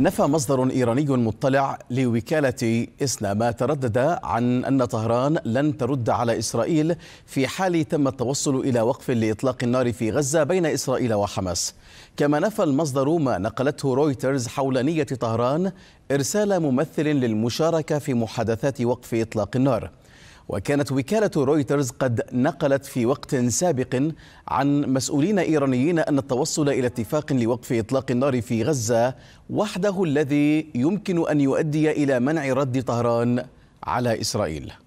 نفى مصدر إيراني مطلع لوكالة إسنا ما تردد عن أن طهران لن ترد على إسرائيل في حال تم التوصل إلى وقف لإطلاق النار في غزة بين إسرائيل وحماس كما نفى المصدر ما نقلته رويترز حول نية طهران إرسال ممثل للمشاركة في محادثات وقف إطلاق النار وكانت وكالة رويترز قد نقلت في وقت سابق عن مسؤولين إيرانيين أن التوصل إلى اتفاق لوقف إطلاق النار في غزة وحده الذي يمكن أن يؤدي إلى منع رد طهران على إسرائيل